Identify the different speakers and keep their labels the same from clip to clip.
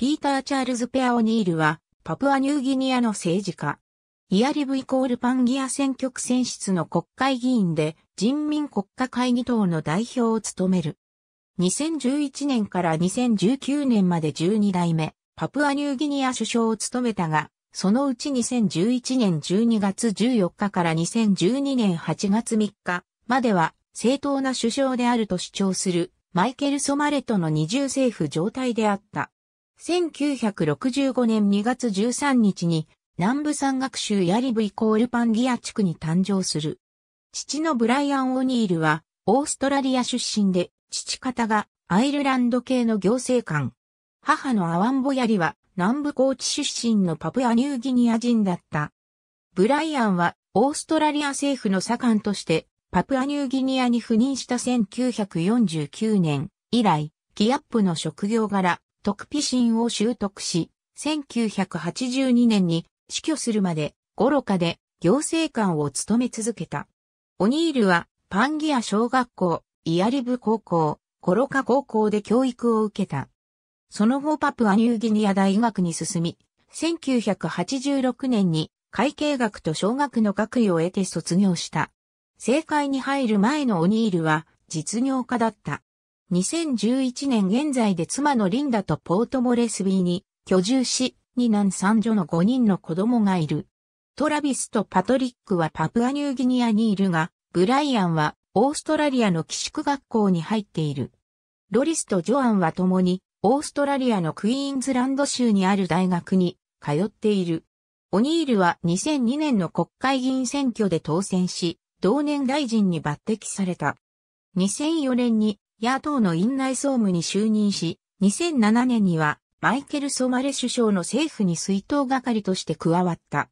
Speaker 1: ピーター・チャールズ・ペア・オニールは、パプアニューギニアの政治家。イアリブイコールパンギア選挙区選出の国会議員で、人民国家会議党の代表を務める。2011年から2019年まで12代目、パプアニューギニア首相を務めたが、そのうち2011年12月14日から2012年8月3日までは正当な首相であると主張するマイケル・ソマレトの二重政府状態であった。1965年2月13日に南部山岳州ヤリブイコールパンギア地区に誕生する。父のブライアン・オニールはオーストラリア出身で、父方がアイルランド系の行政官。母のアワンボヤリは南部高知出身のパプアニューギニア人だった。ブライアンはオーストラリア政府の左官としてパプアニューギニアに赴任した1949年以来、ギアップの職業柄、特ピシンを習得し、1982年に死去するまで愚かで行政官を務め続けた。オニールはパンギア小学校、イアリブ高校、コロカ高校で教育を受けた。その後パプアニューギニア大学に進み、1986年に会計学と小学の学位を得て卒業した。政界に入る前のオニールは実業家だった。2011年現在で妻のリンダとポートモレスビーに居住し、二男三女の5人の子供がいる。トラビスとパトリックはパプアニューギニアにいるが、ブライアンはオーストラリアの寄宿学校に入っている。ロリスとジョアンは共にオーストラリアのクイーンズランド州にある大学に通っている。オニールは2002年の国会議員選挙で当選し、同年大臣に抜擢された。2004年に野党の院内総務に就任し、2007年にはマイケル・ソマレ首相の政府に水筒係として加わった。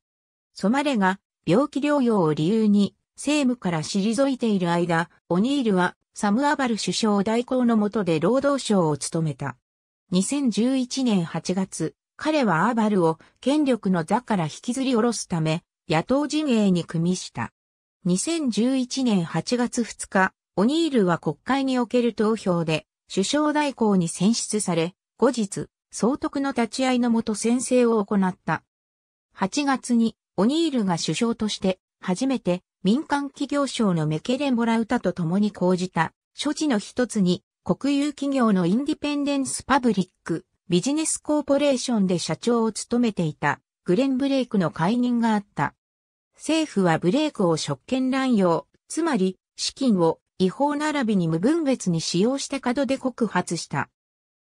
Speaker 1: ソマレが病気療養を理由に政務から退いている間、オニールはサム・アバル首相代行の下で労働省を務めた。2011年8月、彼はアバルを権力の座から引きずり下ろすため、野党陣営に組みした。2011年8月2日、オニールは国会における投票で首相代行に選出され、後日、総督の立ち会いのもと宣誓を行った。8月にオニールが首相として初めて民間企業賞のメケレ・モラウタと共に講じた所持の一つに国有企業のインディペンデンス・パブリック・ビジネス・コーポレーションで社長を務めていたグレン・ブレイクの解任があった。政府はブレイクを職権乱用、つまり資金を違法並びに無分別に使用して角で告発した。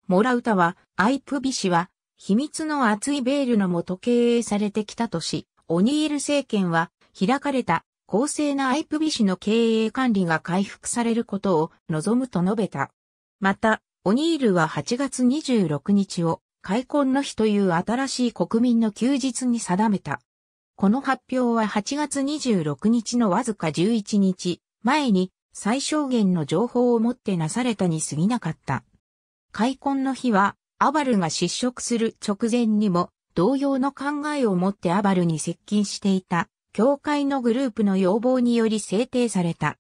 Speaker 1: モラウタは、アイプビ氏は、秘密の厚いベールのもと経営されてきたとし、オニール政権は、開かれた、公正なアイプビ氏の経営管理が回復されることを望むと述べた。また、オニールは8月26日を、開墾の日という新しい国民の休日に定めた。この発表は8月26日のわずか11日前に最小限の情報をもってなされたに過ぎなかった。開墾の日は、アバルが失職する直前にも、同様の考えを持ってアバルに接近していた、教会のグループの要望により制定された。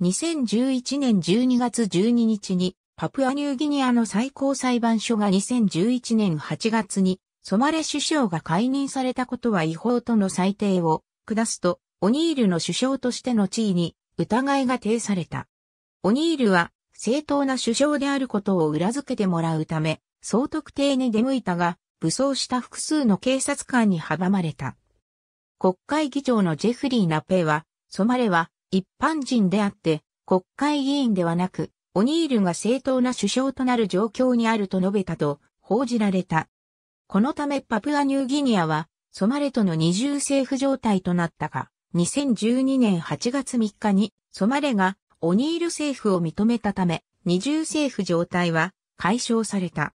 Speaker 1: 2011年12月12日に、パプアニューギニアの最高裁判所が2011年8月に、ソマレ首相が解任されたことは違法との裁定を下すと、オニールの首相としての地位に疑いが呈された。オニールは正当な首相であることを裏付けてもらうため、総督邸に出向いたが、武装した複数の警察官に阻まれた。国会議長のジェフリー・ナペは、ソマレは一般人であって、国会議員ではなく、オニールが正当な首相となる状況にあると述べたと報じられた。このためパプアニューギニアは、ソマレとの二重政府状態となったが、2012年8月3日にソマレがオニール政府を認めたため、二重政府状態は解消された。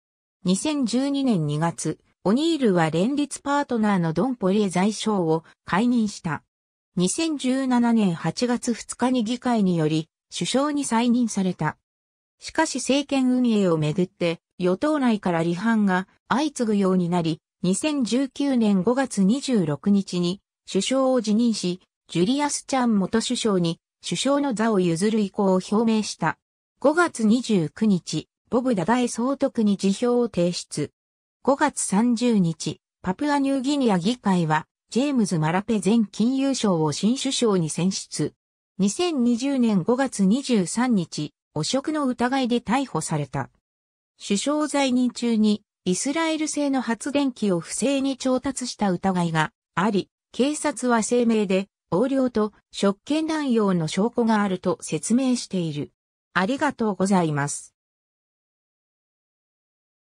Speaker 1: 2012年2月、オニールは連立パートナーのドンポリエ財相を解任した。2017年8月2日に議会により首相に再任された。しかし政権運営をめぐって与党内から離反が相次ぐようになり、2019年5月26日に首相を辞任し、ジュリアス・チャン元首相に首相の座を譲る意向を表明した。5月29日、ボブ・ダダエ総督に辞表を提出。5月30日、パプアニューギニア議会は、ジェームズ・マラペ前金融相を新首相に選出。2020年5月23日、汚職の疑いで逮捕された。首相在任中に、イスラエル製の発電機を不正に調達した疑いがあり、警察は声明で、横領と職権乱用の証拠があると説明している。ありがとうございます。